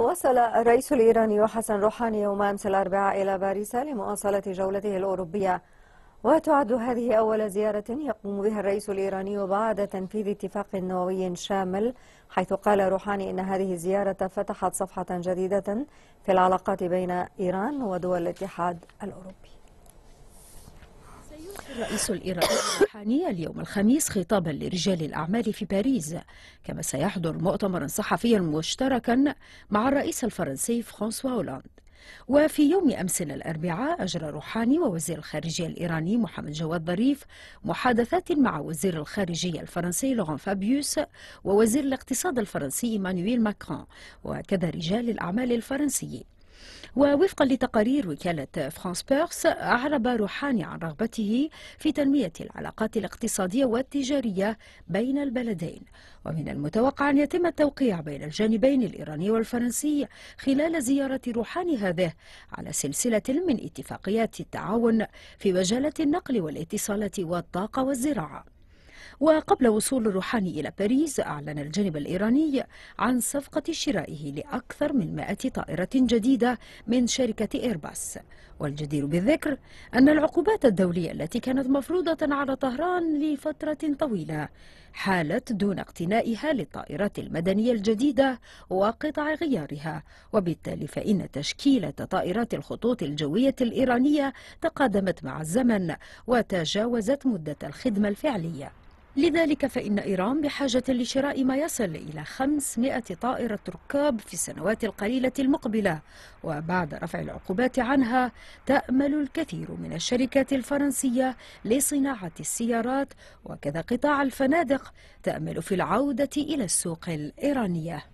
وصل الرئيس الإيراني حسن روحاني يوم أمس الأربعاء إلى باريس لمواصلة جولته الأوروبية وتعد هذه أول زيارة يقوم بها الرئيس الإيراني بعد تنفيذ اتفاق نووي شامل حيث قال روحاني إن هذه الزيارة فتحت صفحة جديدة في العلاقات بين إيران ودول الاتحاد الأوروبي الرئيس الإيراني روحاني اليوم الخميس خطابا لرجال الأعمال في باريس كما سيحضر مؤتمرا صحفيا مشتركا مع الرئيس الفرنسي فرانسوا هولاند وفي يوم أمس الأربعاء أجرى روحاني ووزير الخارجية الإيراني محمد جواد ظريف محادثات مع وزير الخارجية الفرنسي لوران فابيوس ووزير الاقتصاد الفرنسي مانويل ماكرون وكذا رجال الأعمال الفرنسيين ووفقا لتقارير وكالة فرانس بيرس أعرب روحاني عن رغبته في تنمية العلاقات الاقتصادية والتجارية بين البلدين ومن المتوقع أن يتم التوقيع بين الجانبين الإيراني والفرنسي خلال زيارة روحاني هذه على سلسلة من اتفاقيات التعاون في مجالات النقل والاتصالات والطاقة والزراعة وقبل وصول الروحاني إلى باريس أعلن الجانب الإيراني عن صفقة شرائه لأكثر من 100 طائرة جديدة من شركة إيرباص والجدير بالذكر أن العقوبات الدولية التي كانت مفروضة على طهران لفترة طويلة حالت دون اقتنائها للطائرات المدنية الجديدة وقطع غيارها وبالتالي فإن تشكيلة طائرات الخطوط الجوية الإيرانية تقدمت مع الزمن وتجاوزت مدة الخدمة الفعلية لذلك فإن إيران بحاجة لشراء ما يصل إلى 500 طائرة ركاب في السنوات القليلة المقبلة وبعد رفع العقوبات عنها تأمل الكثير من الشركات الفرنسية لصناعة السيارات وكذا قطاع الفنادق تأمل في العودة إلى السوق الإيرانية